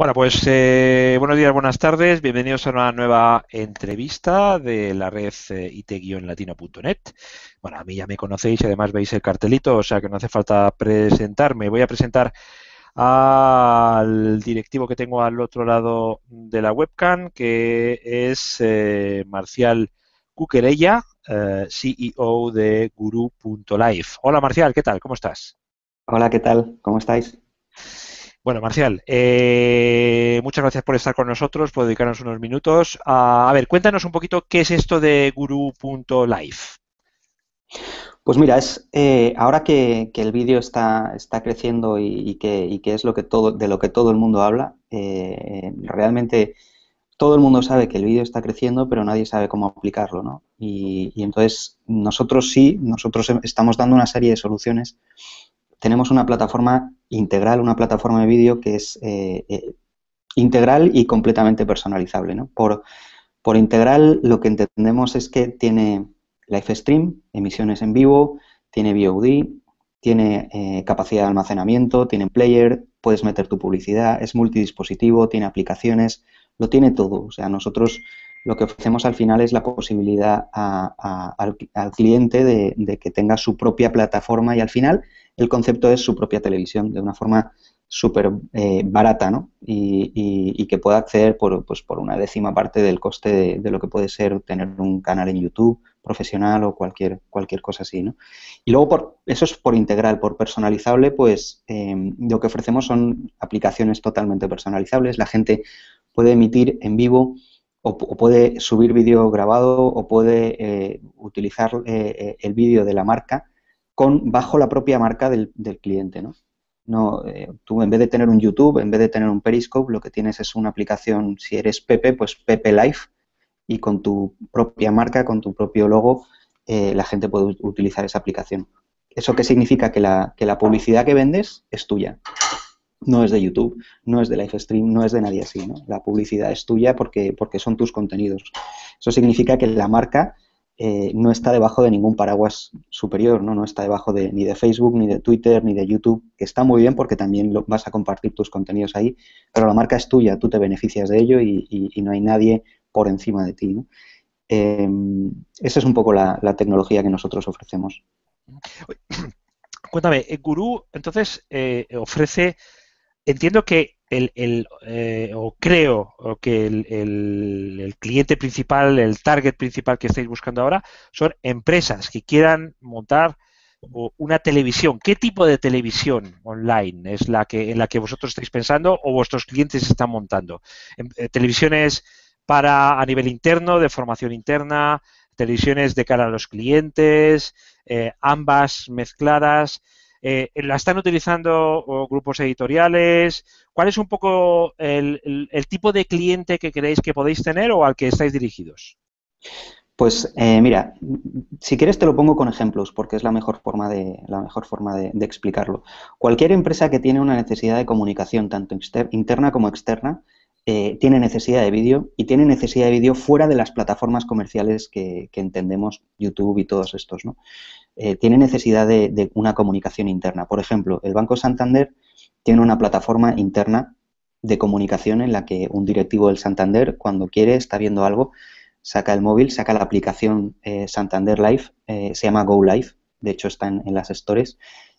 Bueno, pues eh, buenos días, buenas tardes. Bienvenidos a una nueva entrevista de la red eh, it-latino.net. Bueno, a mí ya me conocéis, y además veis el cartelito, o sea que no hace falta presentarme. Voy a presentar al directivo que tengo al otro lado de la webcam, que es eh, Marcial Cuquerella, CEO de guru.life. Hola Marcial, ¿qué tal? ¿Cómo estás? Hola, ¿qué tal? ¿Cómo estáis? Bueno, Marcial, eh, muchas gracias por estar con nosotros, por dedicarnos unos minutos. Ah, a, ver, cuéntanos un poquito qué es esto de guru.life. Pues mira, es eh, ahora que, el vídeo está, está creciendo y, que, es lo que todo, de lo que todo el mundo habla, eh, realmente todo el mundo sabe que el vídeo está creciendo, pero nadie sabe cómo aplicarlo, ¿no? Y, y, entonces nosotros sí, nosotros estamos dando una serie de soluciones tenemos una plataforma integral, una plataforma de vídeo que es eh, eh, integral y completamente personalizable. Por, por integral lo que entendemos es que tiene live stream, emisiones en vivo, tiene VOD, tiene eh, capacidad de almacenamiento, tiene player, puedes meter tu publicidad, es multidispositivo, tiene aplicaciones, lo tiene todo. O sea, nosotros lo que ofrecemos al final es la posibilidad al, cliente de, que tenga su propia plataforma y al final el concepto es su propia televisión, de una forma súper eh, barata, ¿no? Y, que pueda acceder por, pues, por una décima parte del coste de, lo que puede ser tener un canal en YouTube profesional o cualquier, cualquier cosa así, ¿no? Y luego, por, eso es por integral, por personalizable, pues eh, lo que ofrecemos son aplicaciones totalmente personalizables. La gente puede emitir en vivo o, puede subir vídeo grabado o puede eh, utilizar el vídeo de la marca bajo la propia marca del, cliente, ¿no? Eh, tú en vez de tener un YouTube, en vez de tener un Periscope, lo que tienes es una aplicación, si eres Pepe, pues Pepe Life y con tu propia marca, con tu propio logo, eh, la gente puede utilizar esa aplicación. ¿Eso qué significa? Que la, publicidad que vendes es tuya. No es de YouTube, no es de Stream, no es de nadie así. La publicidad es tuya porque, porque son tus contenidos. Eso significa que la marca eh, no está debajo de ningún paraguas superior, ¿no? No está debajo de, ni de Facebook, ni de Twitter, ni de YouTube, que está muy bien porque también vas a compartir tus contenidos ahí, pero la marca es tuya, tú te beneficias de ello y, no hay nadie por encima de ti, em, esa es un poco la, tecnología que nosotros ofrecemos. Cuéntame, eh, Guru, entonces, eh, ofrece, entiendo que el, el eh, o creo que el, el, cliente principal, el target principal que estáis buscando ahora, son empresas que quieran montar una televisión. ¿Qué tipo de televisión online es la que en la que vosotros estáis pensando o vuestros clientes están montando? Em, eh, televisiones para a nivel interno, de formación interna, televisiones de cara a los clientes, eh, ambas mezcladas. Eh, eh, ¿La están utilizando grupos editoriales? ¿Cuál es un poco el, tipo de cliente que creéis que podéis tener o al que estáis dirigidos? Pues eh, mira, si quieres te lo pongo con ejemplos porque es la mejor forma, de, la mejor forma de, explicarlo. Cualquier empresa que tiene una necesidad de comunicación, tanto interna como externa, tiene necesidad de vídeo y tiene necesidad de vídeo fuera de las plataformas comerciales que, que entendemos, YouTube y todos estos. ¿no? Eh, tiene necesidad de, una comunicación interna. Por ejemplo, el Banco Santander tiene una plataforma interna de comunicación en la que un directivo del Santander, cuando quiere, está viendo algo, saca el móvil, saca la aplicación eh, Santander Live, eh, se llama Go Live, de hecho está en, las stores,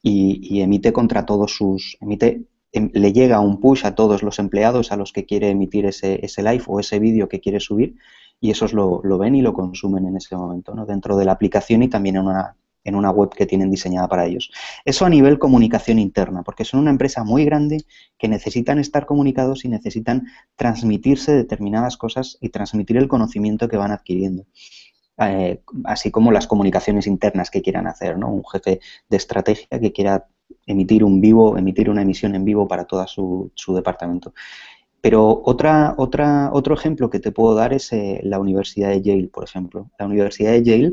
y, emite contra todos sus, emite, em, le llega un push a todos los empleados a los que quiere emitir ese, ese live o ese vídeo que quiere subir, y esos lo, lo, ven y lo consumen en ese momento, ¿no? dentro de la aplicación y también en una en una web que tienen diseñada para ellos. Eso a nivel comunicación interna, porque son una empresa muy grande que necesitan estar comunicados y necesitan transmitirse determinadas cosas y transmitir el conocimiento que van adquiriendo. Eh, así como las comunicaciones internas que quieran hacer, ¿no? Un jefe de estrategia que quiera emitir un vivo, emitir una emisión en vivo para todo su, departamento. Pero otra, otra, otro ejemplo que te puedo dar es eh, la Universidad de Yale, por ejemplo. La Universidad de Yale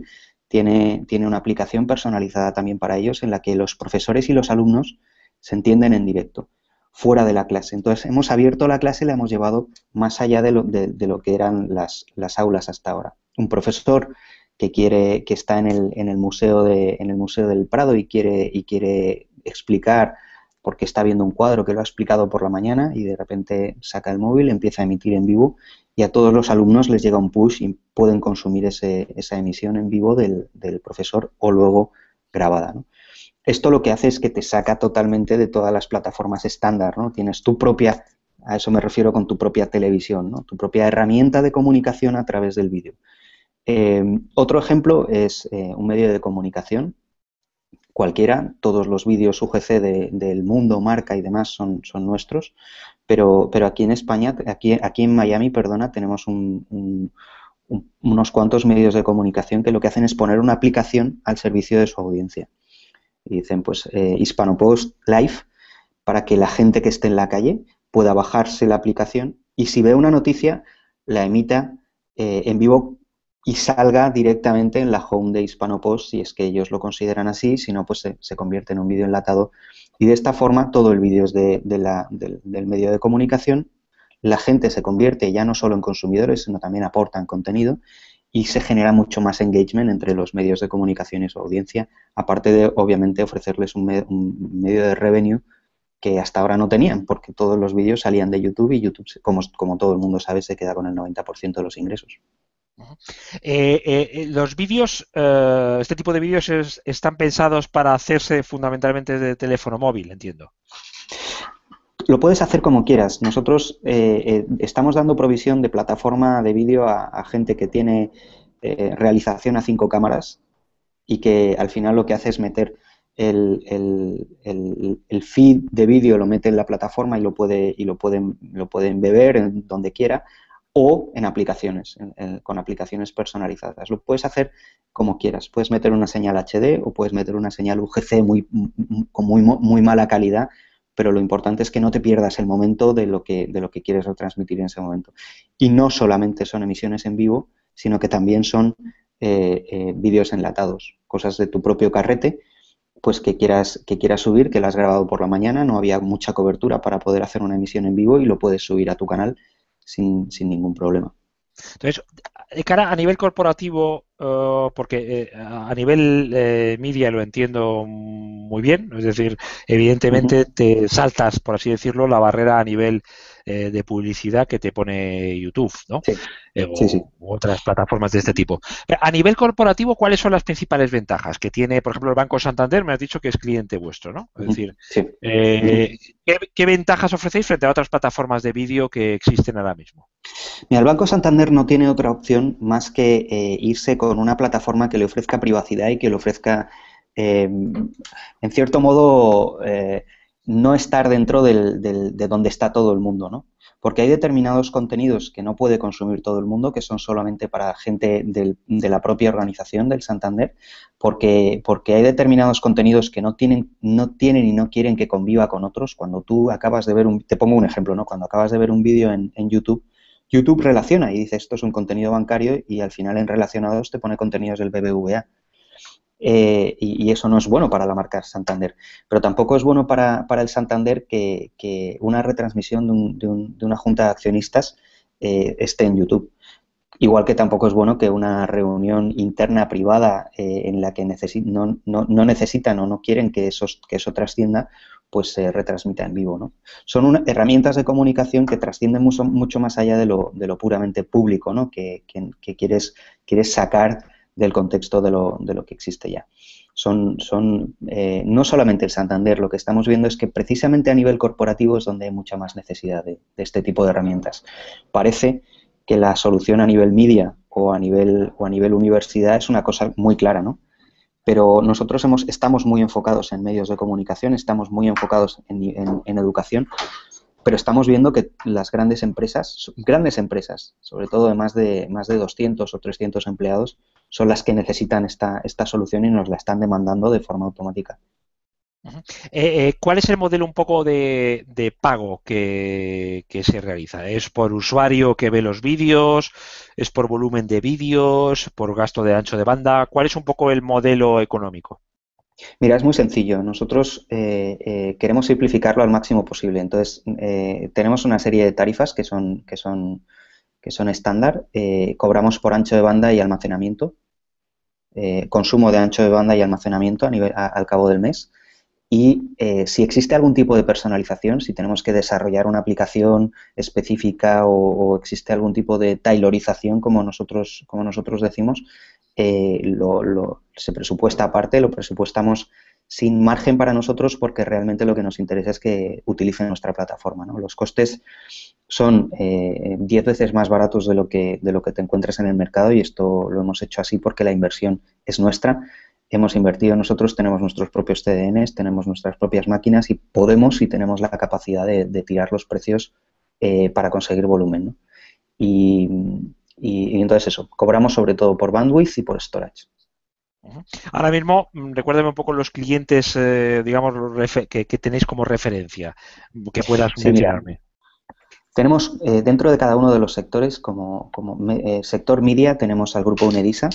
tiene, una aplicación personalizada también para ellos en la que los profesores y los alumnos se entienden en directo, fuera de la clase. Entonces, hemos abierto la clase y la hemos llevado más allá de lo, de lo que eran las, las, aulas hasta ahora. Un profesor que quiere, que está en el, en el museo, de, en el museo del Prado y quiere, y quiere explicar porque está viendo un cuadro que lo ha explicado por la mañana y de repente saca el móvil, empieza a emitir en vivo y a todos los alumnos les llega un push y pueden consumir ese, esa emisión en vivo del, profesor o luego grabada. Esto lo que hace es que te saca totalmente de todas las plataformas estándar, ¿no? Tienes tu propia, a eso me refiero con tu propia televisión, ¿no? Tu propia herramienta de comunicación a través del vídeo. Eh, otro ejemplo es eh, un medio de comunicación cualquiera, todos los vídeos UGC del mundo, marca y demás son, son nuestros, pero, pero aquí en España, aquí, aquí en Miami, perdona, tenemos unos cuantos medios de comunicación que lo que hacen es poner una aplicación al servicio de su audiencia. Y dicen, pues, Hispano eh, Hispanopost Live, para que la gente que esté en la calle pueda bajarse la aplicación y si ve una noticia, la emita eh, en vivo y salga directamente en la home de Hispanopost, si es que ellos lo consideran así, si no, pues se, convierte en un vídeo enlatado. Y de esta forma, todo el vídeo es de, del medio de comunicación, la gente se convierte ya no solo en consumidores, sino también aportan contenido y se genera mucho más engagement entre los medios de comunicación y su audiencia, aparte de, obviamente, ofrecerles un, medio de revenue que hasta ahora no tenían, porque todos los vídeos salían de YouTube y YouTube, como, como todo el mundo sabe, se queda con el 90% de los ingresos. Eh, eh, eh, los vídeos, este tipo de vídeos están pensados para hacerse fundamentalmente de teléfono móvil, entiendo. Lo puedes hacer como quieras. Nosotros estamos dando provisión de plataforma de vídeo a, gente que tiene realización a cinco cámaras y que al final lo que hace es meter el, feed de vídeo, lo mete en la plataforma y lo, puede, y lo pueden, lo pueden beber en donde quiera o en aplicaciones, con aplicaciones personalizadas. Lo puedes hacer como quieras. Puedes meter una señal HD o puedes meter una señal UGC muy, con muy, muy mala calidad, pero lo importante es que no te pierdas el momento de lo que, de lo que quieres transmitir en ese momento. Y no solamente son emisiones en vivo, sino que también son eh, eh, vídeos enlatados, cosas de tu propio carrete, pues que quieras, que quieras subir, que lo has grabado por la mañana, no había mucha cobertura para poder hacer una emisión en vivo y lo puedes subir a tu canal sin, sin ningún problema. Entonces, de cara a nivel corporativo, Oh, porque eh, a nivel eh, media lo entiendo muy bien, es decir, evidentemente te saltas, por así decirlo, la barrera a nivel eh, de publicidad que te pone YouTube, ¿no? otras plataformas de este tipo. A nivel corporativo, ¿cuáles son las principales ventajas que tiene, por ejemplo, el Banco Santander? Me has dicho que es cliente vuestro, ¿no? Es decir, ¿qué, ¿qué ventajas ofrecéis frente a otras plataformas de vídeo que existen ahora mismo? Mira, el Banco Santander no tiene otra opción más que irse con con una plataforma que le ofrezca privacidad y que le ofrezca, eh, en cierto modo, eh, no estar dentro de donde está todo el mundo, ¿no? Porque hay determinados contenidos que no puede consumir todo el mundo, que son solamente para gente de la propia organización del Santander, porque, porque hay determinados contenidos que no tienen, no tienen y no quieren que conviva con otros. Cuando tú acabas de ver un, te pongo un ejemplo, ¿no? Cuando acabas de ver un vídeo en YouTube, YouTube relaciona y dice esto es un contenido bancario y al final en relacionados te pone contenidos del BBVA. Eh, y, eso no es bueno para la marca Santander. Pero tampoco es bueno para, el Santander que, una retransmisión de, un, de, una junta de accionistas eh, esté en YouTube. Igual que tampoco es bueno que una reunión interna privada eh, en la que no, no, necesitan o no quieren que, eso que eso trascienda, pues se retransmita en vivo. ¿no? Son herramientas de comunicación que trascienden mucho, mucho más allá de lo, de lo puramente público, ¿no? que, quieres, quieres sacar del contexto de lo, de lo que existe ya. Son, son eh, no solamente el Santander, lo que estamos viendo es que precisamente a nivel corporativo es donde hay mucha más necesidad de, este tipo de herramientas. Parece que la solución a nivel media o a nivel, o a nivel universidad es una cosa muy clara, ¿no? pero nosotros hemos, estamos muy enfocados en medios de comunicación, estamos muy enfocados en, educación, pero estamos viendo que las grandes empresas, grandes empresas, sobre todo de más de, más de 200 o 300 empleados, son las que necesitan esta, esta solución y nos la están demandando de forma automática. Eh, eh, ¿Cuál es el modelo un poco de, pago que, se realiza? ¿Es por usuario que ve los vídeos? ¿Es por volumen de vídeos? ¿Por gasto de ancho de banda? ¿Cuál es un poco el modelo económico? Mira, es muy sencillo. Nosotros eh, queremos simplificarlo al máximo posible. Entonces, tenemos una serie de tarifas que son, que son, que son estándar. cobramos por ancho de banda y almacenamiento. consumo de ancho de banda y almacenamiento a nivel, al cabo del mes y eh, si existe algún tipo de personalización, si tenemos que desarrollar una aplicación específica o, existe algún tipo de tailorización, como nosotros, como nosotros decimos, eh, lo, se presupuesta aparte, lo presupuestamos sin margen para nosotros porque realmente lo que nos interesa es que utilicen nuestra plataforma. Los costes son 10 eh, veces más baratos de lo, que, de lo que te encuentres en el mercado y esto lo hemos hecho así porque la inversión es nuestra hemos invertido nosotros, tenemos nuestros propios CDNs, tenemos nuestras propias máquinas y podemos y tenemos la capacidad de, tirar los precios eh, para conseguir volumen. Y, entonces eso, cobramos sobre todo por bandwidth y por storage. Ahora mismo, mm, recuérdame un poco los clientes, eh, digamos, que, tenéis como referencia, que puedas sí, Tenemos eh, dentro de cada uno de los sectores, como, sector media, tenemos al grupo Unedisa,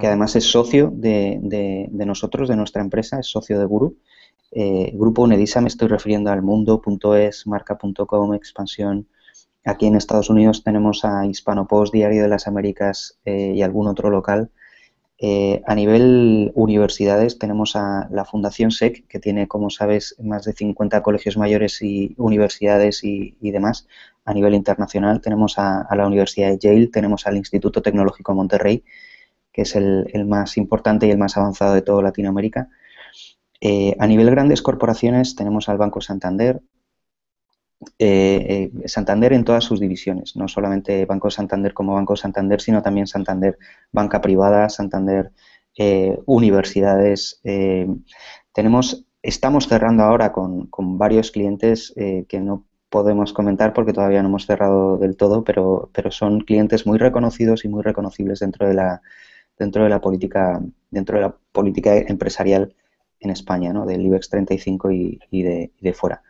que además es socio de, nosotros, de nuestra empresa, es socio de Guru. Eh, grupo Unedisa me estoy refiriendo al mundo.es, marca.com, expansión. Aquí en Estados Unidos tenemos a Hispanopost, Diario de las Américas eh, y algún otro local. Eh, a nivel universidades tenemos a la Fundación SEC, que tiene, como sabes, más de 50 colegios mayores y universidades y, demás. A nivel internacional tenemos a, a, la Universidad de Yale, tenemos al Instituto Tecnológico Monterrey que es el, más importante y el más avanzado de toda Latinoamérica. Eh, a nivel grandes corporaciones tenemos al Banco Santander, eh, eh, Santander en todas sus divisiones, no solamente Banco Santander como Banco Santander, sino también Santander Banca Privada, Santander Universidades. tenemos, estamos cerrando ahora con, varios clientes que no podemos comentar porque todavía no hemos cerrado del todo, pero, pero son clientes muy reconocidos y muy reconocibles dentro de la, dentro de la política, dentro de la política empresarial en España, ¿no? del IBEX 35 y, y, de, de fuera.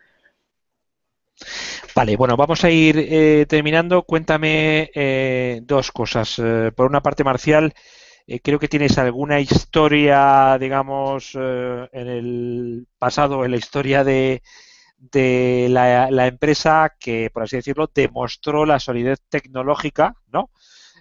Vale, bueno, vamos a ir eh, terminando. Cuéntame eh, dos cosas. Eh, por una parte, Marcial, creo que tienes alguna historia, digamos, en el pasado, en la historia de, la, la, empresa que, por así decirlo, demostró la solidez tecnológica, ¿no?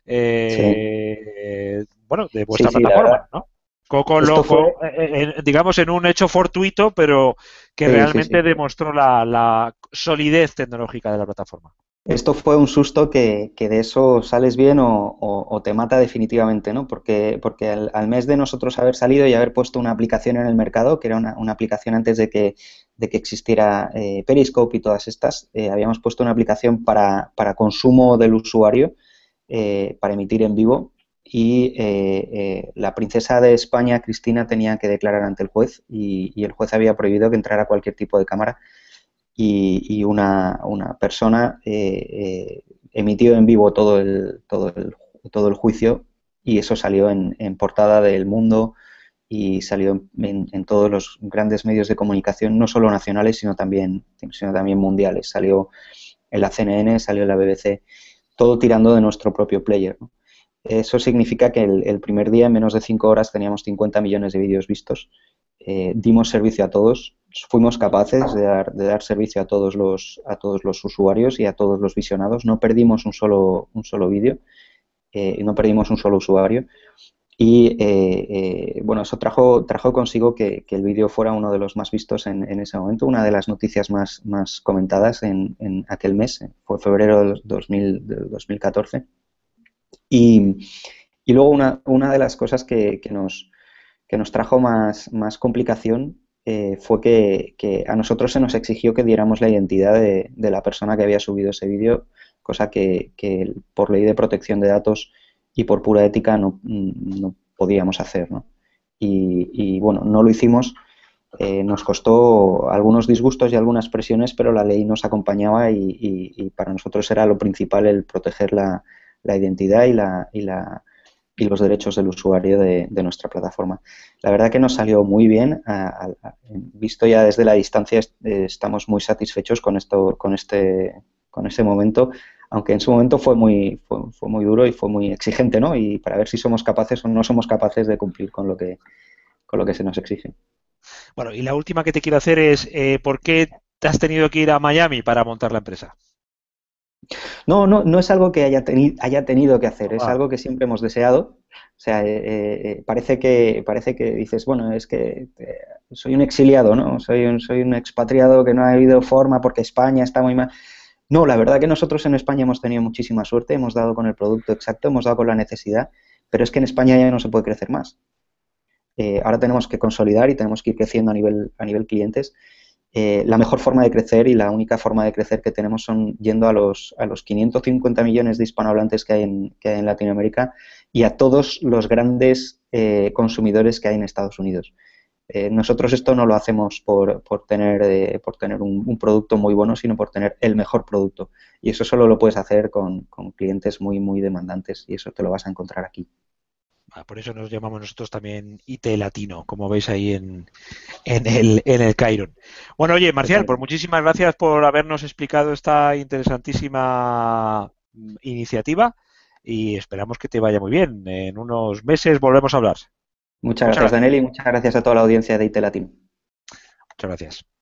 Eh, bueno, de vuestra plataforma, ¿no? Coco Loco, eh, eh, digamos en un hecho fortuito, pero que realmente demostró la, solidez tecnológica de la plataforma. Esto fue un susto que, de eso sales bien o, te mata definitivamente, ¿no? Porque, porque al, mes de nosotros haber salido y haber puesto una aplicación en el mercado, que era una, aplicación antes de que, de que existiera Periscope y todas estas, habíamos puesto una aplicación para, para consumo del usuario, eh, para emitir en vivo y eh, eh, la princesa de España, Cristina, tenía que declarar ante el juez y, el juez había prohibido que entrara cualquier tipo de cámara y, una, una, persona emitió en vivo todo el, todo el, todo el juicio y eso salió en, portada del mundo y salió en, todos los grandes medios de comunicación, no solo nacionales, sino también, sino también mundiales. Salió en la CNN, salió en la BBC todo tirando de nuestro propio player. Eso significa que el, primer día, en menos de 5 horas, teníamos 50 millones de vídeos vistos. Eh, dimos servicio a todos, fuimos capaces de dar, servicio a todos, los, a todos los usuarios y a todos los visionados. No perdimos un solo, un solo vídeo, eh, no perdimos un solo usuario. Y eh, eh, bueno, eso trajo, trajo consigo que, el vídeo fuera uno de los más vistos en, en, ese momento, una de las noticias más, más comentadas en, aquel mes, fue febrero del, 2014. Y, luego una, de las cosas que, nos, nos trajo más, más complicación eh, fue que, a nosotros se nos exigió que diéramos la identidad de, la persona que había subido ese vídeo, cosa que, que por ley de protección de datos y por pura ética no, podíamos hacerlo. Y, bueno, no lo hicimos, eh, nos costó algunos disgustos y algunas presiones, pero la ley nos acompañaba y, para nosotros era lo principal el proteger la, identidad y, la, y, la, y los derechos del usuario de, nuestra plataforma. La verdad que nos salió muy bien, visto ya desde la distancia eh, estamos muy satisfechos con, esto, con, este, con este momento aunque en su momento fue muy, fue, muy duro y fue muy exigente, ¿no? Y para ver si somos capaces o no somos capaces de cumplir con lo que, con lo que se nos exige. Bueno, y la última que te quiero hacer es, eh, ¿por qué te has tenido que ir a Miami para montar la empresa? No, no, no es algo que haya, teni haya tenido que hacer, es ah. algo que siempre hemos deseado. O sea, eh, eh, parece, que, parece que dices, bueno, es que soy un exiliado, ¿no? Soy un, soy un expatriado que no ha habido forma porque España está muy mal. No, la verdad que nosotros en España hemos tenido muchísima suerte, hemos dado con el producto exacto, hemos dado con la necesidad, pero es que en España ya no se puede crecer más. Eh, ahora tenemos que consolidar y tenemos que ir creciendo a nivel, a nivel clientes. Eh, la mejor forma de crecer y la única forma de crecer que tenemos son yendo a los, 550 millones de hispanohablantes que hay, en, que hay en Latinoamérica y a todos los grandes eh, consumidores que hay en Estados Unidos. Eh, nosotros esto no lo hacemos por, tener, por tener eh, un, producto muy bueno, sino por tener el mejor producto. Y eso solo lo puedes hacer con, clientes muy, muy demandantes y eso te lo vas a encontrar aquí. Ah, por eso nos llamamos nosotros también IT Latino, como veis ahí en, el, en Bueno, oye, Marcial, pues muchísimas gracias por habernos explicado esta interesantísima mm, iniciativa y esperamos que te vaya muy bien. En unos meses volvemos a hablar. Muchas, gracias, gracias, y muchas gracias a toda la audiencia de IT Latino. Muchas gracias.